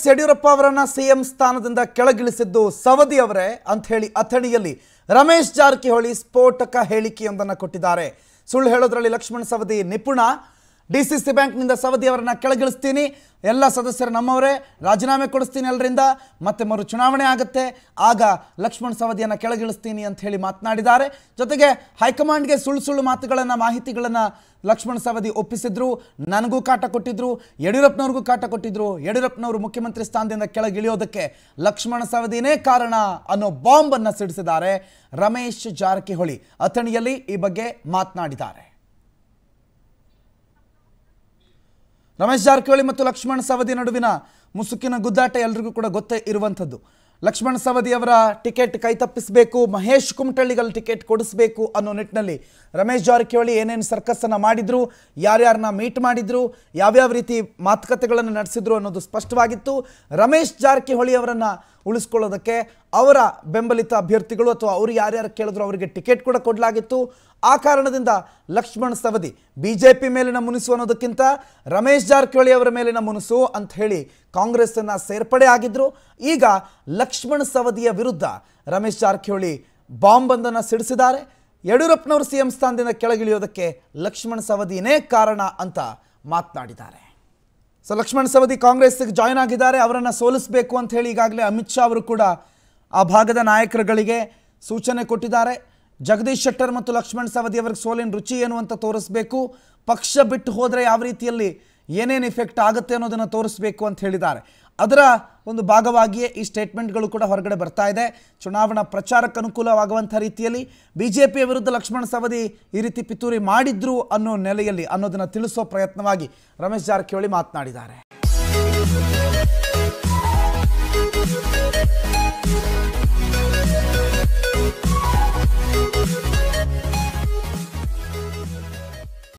S Yediyurappa ಅವರನ್ನ CM ಸ್ಥಾನದಿಂದ ಕೆಳಗಿಳಿಸಿದ್ದು ಸವದಿ ಅವರೇ ಅಂತ ಹೇಳಿ ಅಥಣಿಯಲ್ಲಿ ರಮೇಶ್ ಜಾರಕಿಹೊಳಿ ಸ್ಫೋಟಕ ಹೇಳಿಕೆಯೊಂದನ್ನು ಕೊಟ್ಟಿದ್ದಾರೆ ಸುಳ್ಳು ಹೇಳೋದ್ರಲ್ಲಿ ಲಕ್ಷ್ಮಣ ಸವದಿ ನಿಪುಣ ಡಿ ಸಿ ಸಿ ಬ್ಯಾಂಕ್ನಿಂದ ಸವದಿಯವರನ್ನ ಕೆಳಗಿಳಿಸ್ತೀನಿ ಎಲ್ಲ ಸದಸ್ಯರು ನಮ್ಮವರೇ ರಾಜೀನಾಮೆ ಕೊಡಿಸ್ತೀನಿ ಎಲ್ಲರಿಂದ ಮತ್ತೆ ಮರು ಚುನಾವಣೆ ಆಗುತ್ತೆ ಆಗ ಲಕ್ಷ್ಮಣ್ ಸವದಿಯನ್ನು ಕೆಳಗಿಳಿಸ್ತೀನಿ ಅಂತ ಹೇಳಿ ಮಾತನಾಡಿದ್ದಾರೆ ಜೊತೆಗೆ ಹೈಕಮಾಂಡ್ಗೆ ಸುಳ್ಳು ಸುಳ್ಳು ಮಾತುಗಳನ್ನು ಮಾಹಿತಿಗಳನ್ನು ಲಕ್ಷ್ಮಣ್ ಸವದಿ ಒಪ್ಪಿಸಿದ್ರು ನನಗೂ ಕಾಟ ಕೊಟ್ಟಿದ್ರು ಯಡಿಯೂರಪ್ಪನವ್ರಿಗೂ ಕಾಟ ಕೊಟ್ಟಿದ್ರು ಯಡಿಯೂರಪ್ಪನವರು ಮುಖ್ಯಮಂತ್ರಿ ಸ್ಥಾನದಿಂದ ಕೆಳಗಿಳಿಯೋದಕ್ಕೆ ಲಕ್ಷ್ಮಣ ಸವದಿನೇ ಕಾರಣ ಅನ್ನೋ ಬಾಂಬನ್ನು ಸಿಡಿಸಿದ್ದಾರೆ ರಮೇಶ್ ಜಾರಕಿಹೊಳಿ ಅಥಣಿಯಲ್ಲಿ ಈ ಬಗ್ಗೆ ಮಾತನಾಡಿದ್ದಾರೆ ರಮೇಶ್ ಜಾರಕಿಹೊಳಿ ಮತ್ತು ಲಕ್ಷ್ಮಣ ಸವದಿ ನಡುವಿನ ಮುಸುಕಿನ ಗುದ್ದಾಟ ಎಲ್ರಿಗೂ ಕೂಡ ಗೊತ್ತೇ ಇರುವಂಥದ್ದು ಲಕ್ಷ್ಮಣ ಸವದಿ ಅವರ ಟಿಕೆಟ್ ಕೈತಪ್ಪಿಸಬೇಕು ಮಹೇಶ್ ಕುಮಟಳ್ಳಿಗಳು ಟಿಕೆಟ್ ಕೊಡಿಸಬೇಕು ಅನ್ನೋ ನಿಟ್ಟಿನಲ್ಲಿ ರಮೇಶ್ ಜಾರಕಿಹೊಳಿ ಏನೇನು ಸರ್ಕಸ್ಸನ್ನು ಮಾಡಿದ್ರು ಯಾರ್ಯಾರನ್ನ ಮೀಟ್ ಮಾಡಿದ್ರು ಯಾವ್ಯಾವ ರೀತಿ ಮಾತುಕತೆಗಳನ್ನು ನಡೆಸಿದ್ರು ಅನ್ನೋದು ಸ್ಪಷ್ಟವಾಗಿತ್ತು ರಮೇಶ್ ಜಾರಕಿಹೊಳಿ ಅವರನ್ನು ಉಳಿಸ್ಕೊಳ್ಳೋದಕ್ಕೆ ಅವರ ಬೆಂಬಲಿತ ಅಭ್ಯರ್ಥಿಗಳು ಅಥವಾ ಅವರು ಯಾರ್ಯಾರು ಕೇಳಿದ್ರು ಅವರಿಗೆ ಟಿಕೆಟ್ ಕೂಡ ಕೊಡಲಾಗಿತ್ತು ಆ ಕಾರಣದಿಂದ Lakshman Savadi B J P ಮೇಲಿನ ಮುನಿಸು ಅನ್ನೋದಕ್ಕಿಂತ ರಮೇಶ್ ಜಾರಕಿಹೊಳಿ ಅವರ ಮೇಲಿನ ಮುನಿಸು ಅಂತ ಹೇಳಿ ಕಾಂಗ್ರೆಸ್ಸನ್ನು ಸೇರ್ಪಡೆ ಆಗಿದ್ರು ಈಗ ಲಕ್ಷ್ಮಣ್ ಸವದಿಯ ವಿರುದ್ಧ ರಮೇಶ್ ಜಾರಕಿಹೊಳಿ ಬಾಂಬೊಂದನ್ನು ಸಿಡಿಸಿದ್ದಾರೆ ಯಡಿಯೂರಪ್ಪನವರು ಸಿ ಎಂ ಸ್ಥಾನದಿಂದ ಕೆಳಗಿಳಿಯೋದಕ್ಕೆ ಲಕ್ಷ್ಮಣ್ ಸವದಿನೇ ಕಾರಣ ಅಂತ ಮಾತನಾಡಿದ್ದಾರೆ ಸೊ ಲಕ್ಷ್ಮಣ್ ಸವದಿ ಕಾಂಗ್ರೆಸ್ಗೆ ಜಾಯ್ನ್ ಆಗಿದ್ದಾರೆ ಅವರನ್ನು ಸೋಲಿಸಬೇಕು ಅಂತ ಹೇಳಿ ಈಗಾಗಲೇ ಅಮಿತ್ ಶಾ ಅವರು ಕೂಡ ಆ ಭಾಗದ ನಾಯಕರುಗಳಿಗೆ ಸೂಚನೆ ಕೊಟ್ಟಿದ್ದಾರೆ ಜಗದೀಶ್ ಶೆಟ್ಟರ್ ಮತ್ತು ಲಕ್ಷ್ಮಣ್ ಸವದಿ ಅವ್ರಿಗೆ ಸೋಲಿನ ರುಚಿ ಏನು ಅಂತ ತೋರಿಸಬೇಕು ಪಕ್ಷ ಬಿಟ್ಟು ಹೋದರೆ ಯಾವ ರೀತಿಯಲ್ಲಿ ಏನೇನು ಇಫೆಕ್ಟ್ ಆಗುತ್ತೆ ಅನ್ನೋದನ್ನು ತೋರಿಸಬೇಕು ಅಂತ ಹೇಳಿದ್ದಾರೆ ಅದರ ಒಂದು ಭಾಗವಾಗಿಯೇ ಈ ಸ್ಟೇಟ್ಮೆಂಟ್ಗಳು ಕೂಡ ಹೊರಗಡೆ ಬರ್ತಾ ಇದೆ ಚುನಾವಣಾ ಪ್ರಚಾರಕ್ಕೆ ಅನುಕೂಲವಾಗುವಂಥ ರೀತಿಯಲ್ಲಿ ಬಿ ಜೆ ಪಿಯ ವಿರುದ್ಧ ಲಕ್ಷ್ಮಣ ಸವದಿ ಈ ರೀತಿ ಪಿತೂರಿ ಮಾಡಿದ್ರು ಅನ್ನೋ ನೆಲೆಯಲ್ಲಿ ಅನ್ನೋದನ್ನು ತಿಳಿಸೋ ಪ್ರಯತ್ನವಾಗಿ ರಮೇಶ್ ಜಾರಕಿಹೊಳಿ ಮಾತನಾಡಿದ್ದಾರೆ